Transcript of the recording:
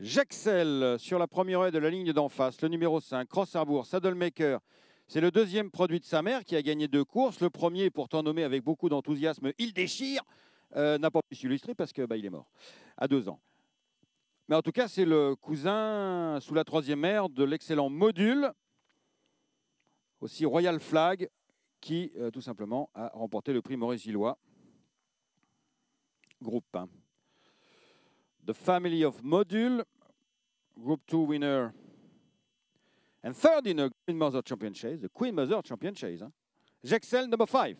J'excelle sur la première heure de la ligne d'en face, le numéro 5, cross Harbour, Saddlemaker. C'est le deuxième produit de sa mère qui a gagné deux courses. Le premier, pourtant nommé avec beaucoup d'enthousiasme, Il déchire, euh, n'a pas pu s'illustrer parce qu'il bah, est mort à deux ans. Mais en tout cas, c'est le cousin sous la troisième mère de l'excellent Module, aussi Royal Flag, qui euh, tout simplement a remporté le prix Maurice Gillois. Groupe 1. the family of Module, Group 2 winner. And third in the Queen Mother Champion Chase, the Queen Mother Champion Chase, huh? Jexel number five.